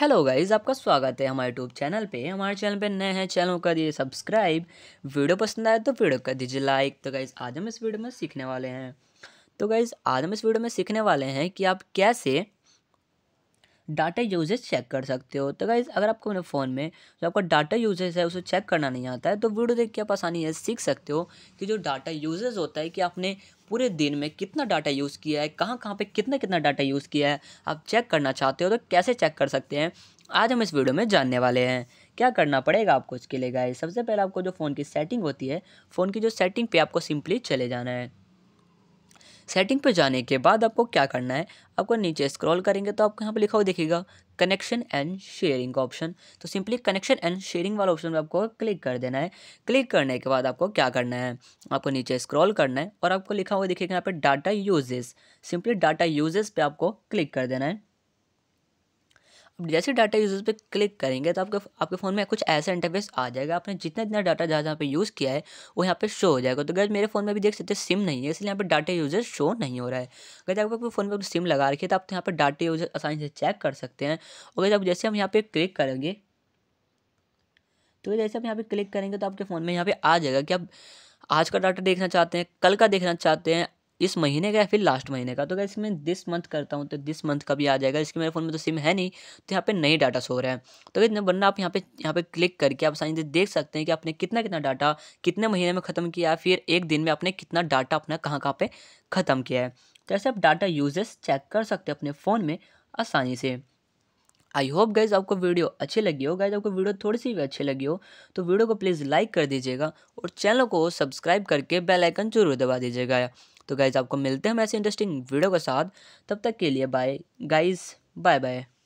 hello guys आपका स्वागत है हमारे यूट्यूब चैनल पे हमारे चैनल पे नए हैं चैनल कर दीजिए सब्सक्राइब वीडियो पसंद आए तो वीडियो कर दीजिए लाइक तो गाइज आज हम इस वीडियो में सीखने वाले हैं तो गाइज आज हम इस वीडियो में सीखने वाले हैं कि आप कैसे डाटा यूजेज चेक कर सकते हो तो गाइज़ अगर आपको अपने फ़ोन में जो आपका डाटा यूजेज है उसे चेक करना नहीं आता है तो वीडियो देख के आप आसानी है सीख सकते हो कि जो डाटा यूजेज होता है कि आपने पूरे दिन में कितना डाटा यूज़ किया है कहाँ कहाँ पर कितना कितना डाटा यूज़ किया है आप चेक करना चाहते हो तो कैसे चेक कर सकते हैं आज हम इस वीडियो में जानने वाले हैं क्या करना पड़ेगा आपको इसके लिए गाइज सबसे पहले आपको जो फ़ोन की सेटिंग होती है फ़ोन की जो सेटिंग पे आपको सिंपली चले जाना है सेटिंग पर जाने के बाद आपको क्या करना है आपको नीचे स्क्रॉल करेंगे तो आपको यहाँ पर लिखा हुआ दिखेगा कनेक्शन एंड शेयरिंग का ऑप्शन तो सिंपली कनेक्शन एंड शेयरिंग वाला ऑप्शन में आपको क्लिक कर देना है क्लिक करने के बाद आपको क्या करना है आपको नीचे स्क्रॉल करना है और आपको लिखा हुआ दिखेगा यहाँ पर data usage simply data usage पे आपको क्लिक कर देना है जैसे डाटा यूजेस पे क्लिक करेंगे तो आपके आपके फ़ोन में कुछ ऐसा इंटरफेस आ जाएगा आपने जितना जितना डाटा जहाँ जहाँ पे यूज़ किया है वो यहाँ पे शो हो जाएगा तो गैस मेरे फ़ोन में भी देख सकते हैं सिम नहीं है इसलिए यहाँ पे डाटा यूजर शो नहीं हो रहा है अगर आपको अपने फ़ोन पर सिम लगा रखिए तो आप यहाँ पर डाटा यूजर आसानी से चेक कर सकते हैं और आप जैसे हम यहाँ पर क्लिक करेंगे तो जैसे आप यहाँ पर क्लिक करेंगे तो आपके फ़ोन में यहाँ पर आ जाएगा कि आप आज का डाटा देखना चाहते हैं कल का देखना चाहते हैं इस महीने का या फिर लास्ट महीने का तो अगर मैं दिस मंथ करता हूँ तो दिस मंथ का भी आ जाएगा इसके मेरे फ़ोन में तो सिम है नहीं तो यहाँ पे नई डाटा सो रहा है तो अगर वरना आप यहाँ पे यहाँ पे क्लिक करके आप आसानी से देख सकते हैं कि आपने कितना कितना डाटा कितने महीने में ख़त्म किया फिर एक दिन में आपने कितना डाटा अपना कहाँ कहाँ पर ख़त्म किया है तो ऐसे आप डाटा यूजेस चेक कर सकते हैं अपने फ़ोन में आसानी से आई होप गाइज आपको वीडियो अच्छी लगी हो गाइज आपको वीडियो थोड़ी सी भी अच्छी लगी हो तो वीडियो को प्लीज़ लाइक कर दीजिएगा और चैनल को सब्सक्राइब करके बेल आइकन जरूर दबा दीजिएगा तो गाइज़ आपको मिलते हैं हम ऐसे इंटरेस्टिंग वीडियो के साथ तब तक के लिए बाय गाइज़ बाय बाय